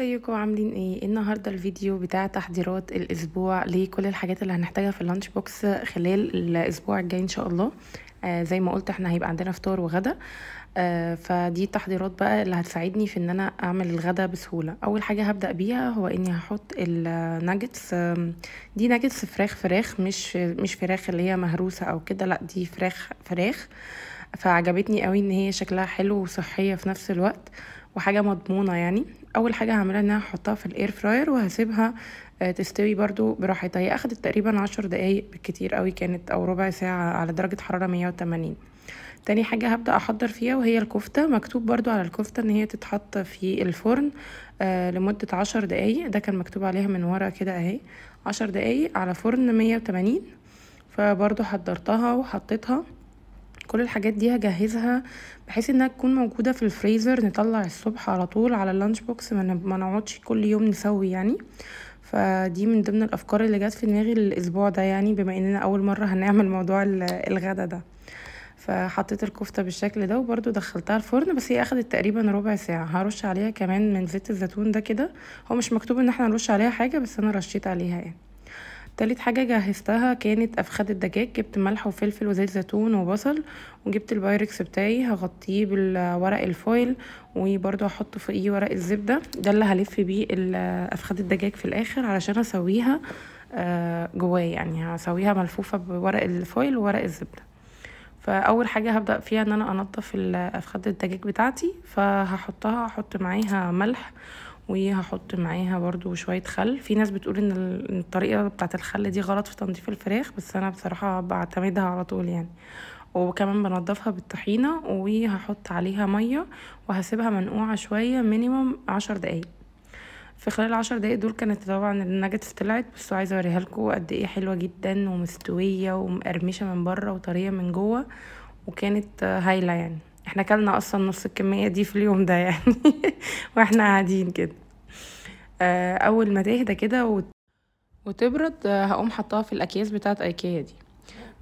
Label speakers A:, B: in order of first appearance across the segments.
A: ازيكم عاملين ايه؟, ايه النهارده الفيديو بتاع تحضيرات الاسبوع لكل الحاجات اللي هنحتاجها في اللانش بوكس خلال الاسبوع الجاي ان شاء الله آه زي ما قلت احنا هيبقى عندنا فطار وغدا آه فدي التحضيرات بقى اللي هتساعدني في ان انا اعمل الغدا بسهوله اول حاجه هبدا بيها هو اني هحط الناجتس دي ناجتس فراخ فراخ مش مش فراخ اللي هي مهروسه او كده لا دي فراخ فراخ فعجبتني قوي ان هي شكلها حلو وصحيه في نفس الوقت وحاجة مضمونة يعني اول حاجة هعملها ان انا هحطها في الاير فراير وهسيبها آه، تستوي برضو براحتها هي اخدت تقريبا عشر دقايق بالكتير قوي كانت او ربع ساعة على درجة حرارة مية وتمانين تاني حاجة هبدأ أحضر فيها وهي الكفتة مكتوب برضو على الكفتة إن هي تتحط في الفرن آه، لمدة عشر دقايق ده كان مكتوب عليها من ورا كده أهي عشر دقايق على فرن مية وتمانين فبرضو حضرتها وحطيتها كل الحاجات دي هجهزها بحيث انها تكون موجودة في الفريزر نطلع الصبح على طول على اللانش بوكس ما نقعدش كل يوم نسوي يعني فدي من ضمن الافكار اللي جت في دماغي الاسبوع ده يعني بما اننا اول مرة هنعمل موضوع الغدا ده فحطيت الكفتة بالشكل ده وبرده دخلتها الفرن بس هي اخدت تقريبا ربع ساعة هرش عليها كمان من زيت الزيتون ده كده هو مش مكتوب ان احنا نرش عليها حاجة بس انا رشيت عليها يعني تالت حاجة جهزتها كانت أفخاد الدجاج جبت ملح وفلفل وزيت زيتون وبصل وجبت البايركس بتاعي هغطيه بالورق الفويل وبرده هحط فوقيه ورق الزبدة ده اللي هلف بيه أفخاد الدجاج في الآخر علشان أسويها آه، جواه يعني هسويها ملفوفة بورق الفويل وورق الزبدة فاول حاجه هبدا فيها ان انا انضف أفخاد الدجاج بتاعتي فهحطها هحط معاها ملح وهحط معاها برضو شوية خل في ناس بتقول ان الطريقة بتاعة الخل دي غلط في تنظيف الفراخ بس انا بصراحة بعتمدها على طول يعني وكمان بنضفها بالطحينة وهحط عليها مية وهسيبها منقوعة شوية مينيمم عشر دقايق في خلال العشر دقايق دول كانت طبعا الناجتس طلعت بس عايزه اوريها لكم قد ايه حلوه جدا ومستويه ومقرمشه من بره وطريه من جوه وكانت هايله يعني احنا كلنا اصلا نص الكميه دي في اليوم ده يعني واحنا قاعدين كده آه، اول ما تهدى كده وتبرد آه، هقوم حطها في الاكياس بتاعه ايكيا دي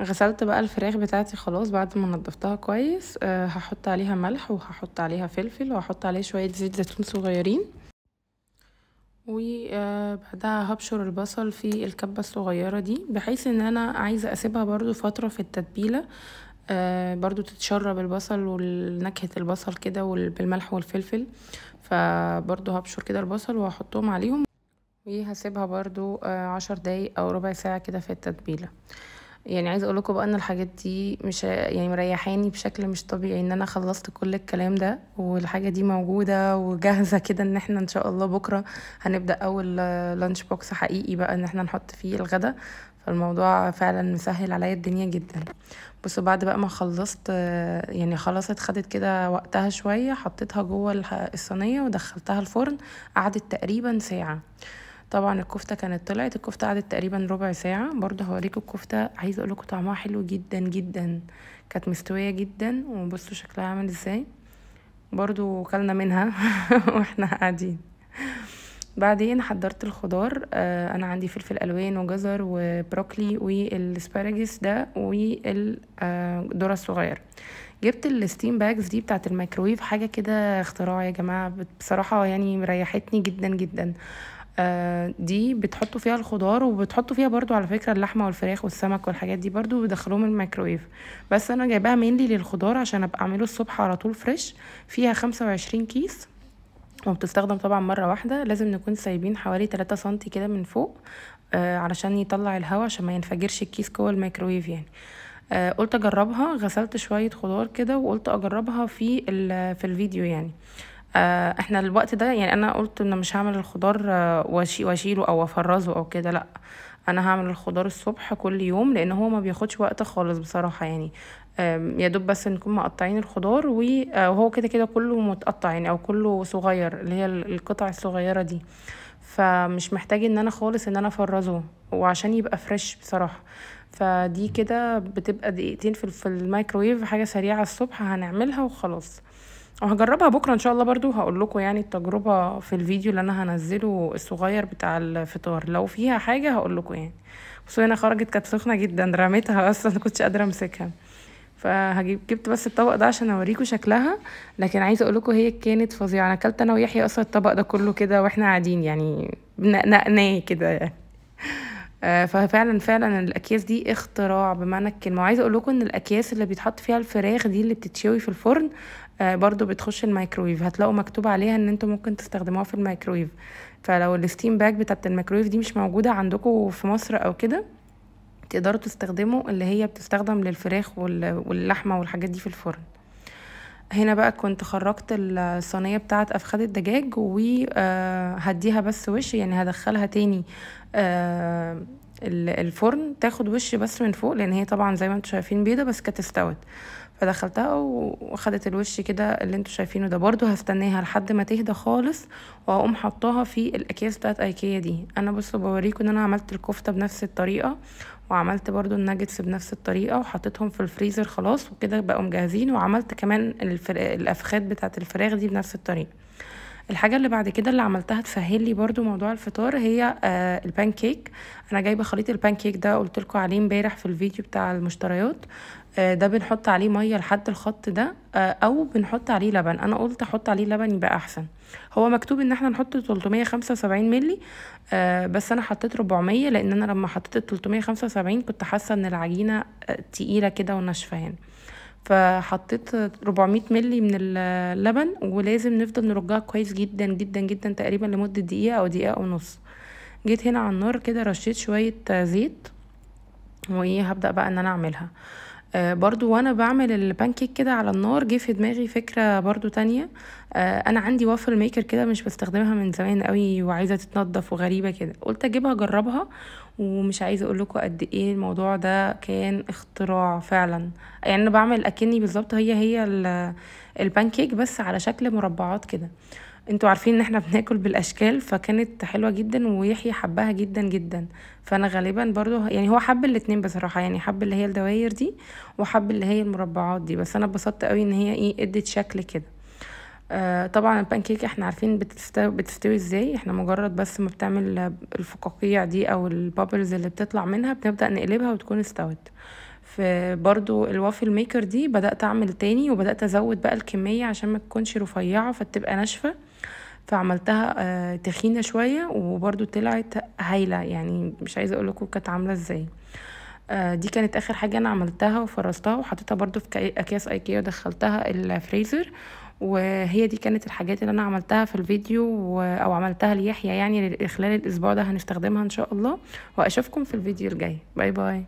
A: غسلت بقى الفراخ بتاعتي خلاص بعد ما نضفتها كويس آه، هحط عليها ملح وهحط عليها فلفل وهحط عليها شويه زيت زيتون صغيرين وبعدها هبشر البصل في الكبة الصغيرة دي بحيث ان انا عايزة اسيبها برضو فترة في التتبيلة آه، برضو تتشرب البصل ونكهة البصل كده بالملح والفلفل فبرضو هبشر كده البصل وهحطهم عليهم وهسيبها برضو آه، عشر دقايق او ربع ساعة كده في التتبيلة يعني عايزه اقول لكم بقى ان الحاجات دي مش يعني مريحاني بشكل مش طبيعي ان انا خلصت كل الكلام ده والحاجه دي موجوده وجاهزه كده ان احنا ان شاء الله بكره هنبدا اول لانش آه، بوكس حقيقي بقى ان احنا نحط فيه الغدا الموضوع فعلا مسهل عليا الدنيا جدا بس بعد بقى ما خلصت يعني خلصت خدت كده وقتها شويه حطيتها جوه الصينيه ودخلتها الفرن قعدت تقريبا ساعه طبعا الكفته كانت طلعت الكفته قعدت تقريبا ربع ساعه برضه هوريكم الكفته عايزه اقول لكم طعمها حلو جدا جدا كانت مستويه جدا وبصوا شكلها عامل ازاي برضو كلنا منها واحنا قاعدين بعدين حضرت الخضار آه، انا عندي فلفل الوان وجزر وبروكلي والسباراجيس ده والذره آه، الصغيره جبت الستيم باجز دي بتاعت الميكرويف حاجه كده اختراع يا جماعه بصراحه يعني مريحتني جدا جدا آه، دي بتحطوا فيها الخضار وبتحطوا فيها برضو على فكرة اللحمة والفراخ والسمك والحاجات دي برضو بيدخلوهم الميكرويف بس انا جايباها مينلي للخضار عشان ابقى اعمله الصبح على طول فريش فيها خمسة كيس ما بتستخدم طبعا مرة واحدة لازم نكون سايبين حوالي تلاتة سنتي كده من فوق آه علشان يطلع الهواء عشان ما ينفجرش الكيس جوه الميكروويف يعني آه قلت اجربها غسلت شوية خضار كده وقلت اجربها في في الفيديو يعني آه احنا الوقت ده يعني انا قلت ان مش هعمل الخضار آه واشيله او افرزه او كده لا انا هعمل الخضار الصبح كل يوم لان هو ما بياخدش وقت خالص بصراحه يعني يا دوب بس نكون مقطعين الخضار آه، وهو كده كده كله متقطع يعني او كله صغير اللي هي القطع الصغيره دي فمش محتاج ان انا خالص ان انا افرزه وعشان يبقى فريش بصراحه فدي كده بتبقى دقيقتين في الميكرويف حاجه سريعه الصبح هنعملها وخلاص وهجربها بكره ان شاء الله برضو هقول لكم يعني التجربه في الفيديو اللي انا هنزله الصغير بتاع الفطار لو فيها حاجه هقول لكم يعني بس هنا خرجت كانت سخنه جدا رميتها اصلا ما كنتش قادره امسكها فهجيب جبت بس الطبق ده عشان اوريكم شكلها لكن عايزه اقول لكم هي كانت فظيعه انا اكلت انا ويحيى اصلا الطبق ده كله كده واحنا قاعدين يعني نقناه كده يعني آه، ففعلا فعلا الاكياس دي اختراع بمعنى الكلمه وعايزه اقول لكم ان الاكياس اللي بيتحط فيها الفراخ دي اللي بتتشوي في الفرن آه، برضو بتخش الميكرويف هتلاقوا مكتوب عليها ان انتم ممكن تستخدموها في الميكرويف فلو الستيم باك بتاعه الميكرويف دي مش موجوده عندكم في مصر او كده تقدروا تستخدموا اللي هي بتستخدم للفراخ واللحمه والحاجات دي في الفرن هنا بقى كنت خرجت الصينية بتاعة أفخاد الدجاج وهديها آه، بس وش يعني هدخلها تاني آه، الفرن تاخد وش بس من فوق لان هي طبعا زي ما انتم شايفين بيضه بس كانت استوت فدخلتها واخدت الوش كده اللي انتوا شايفينه ده برضو هستناها لحد ما تهدى خالص وهقوم حطاها في الاكياس بتاعت ايكيا دي انا بصوا بوريكم ان انا عملت الكفته بنفس الطريقه وعملت برضو الناجتس بنفس الطريقه وحطيتهم في الفريزر خلاص وكده بقوا مجهزين وعملت كمان الافخاد بتاعت الفراخ دي بنفس الطريقه الحاجه اللي بعد كده اللي عملتها تسهل لي موضوع الفطار هي آه البان كيك انا جايبه خليط البان كيك ده قلت لكم عليه امبارح في الفيديو بتاع المشتريات آه ده بنحط عليه ميه لحد الخط ده آه او بنحط عليه لبن انا قلت احط عليه لبن يبقى احسن هو مكتوب ان احنا نحط 375 ملي آه بس انا حطيت 400 لان انا لما حطيت ال 375 كنت حاسه ان العجينه آه، تقيله كده وناشفه يعني فحطيت 400 ملي من اللبن ولازم نفضل نرجها كويس جدا جدا جدا تقريبا لمدة دقيقة او دقيقة ونص جيت هنا على النار كده رشيت شوية زيت وايه هبدأ بقى ان انا اعملها آه، برضو وانا بعمل البانكيك كده على النار جه في دماغي فكره برضو تانية آه، انا عندي وافل ميكر كده مش بستخدمها من زمان قوي وعايزه تتنضف وغريبه كده قلت اجيبها اجربها ومش عايزه اقول لكم قد ايه الموضوع ده كان اختراع فعلا يعني انا بعمل اكني بالظبط هي هي البانكيك بس على شكل مربعات كده انتوا عارفين ان احنا بناكل بالاشكال فكانت حلوه جدا ويحيى حبها جدا جدا فانا غالبا برضو يعني هو حب الاتنين بصراحه يعني حب اللي هي الدواير دي وحب اللي هي المربعات دي بس انا اتبسطت قوي ان هي ايه ادت شكل كده آه طبعا البانكيك احنا عارفين بتستوي, بتستوي ازاي احنا مجرد بس ما بتعمل الفقاقيع دي او البابلز اللي بتطلع منها بنبدا نقلبها وتكون استوت في برضو الوافل ميكر دي بدات اعمل تاني وبدات ازود بقى الكميه عشان ما تكونش رفيعه فتبقى ناشفه فعملتها آه، تخينة شوية وبرضو طلعت هايلة يعني مش عايزة لكم كانت عاملة ازاي آه، دي كانت اخر حاجة انا عملتها وفرزتها وحطيتها برضو في اكياس ايكيا ودخلتها الفريزر وهي دي كانت الحاجات اللي انا عملتها في الفيديو او عملتها ليحيى يعني خلال الاسبوع ده هنستخدمها ان شاء الله واشوفكم في الفيديو الجاي باي باي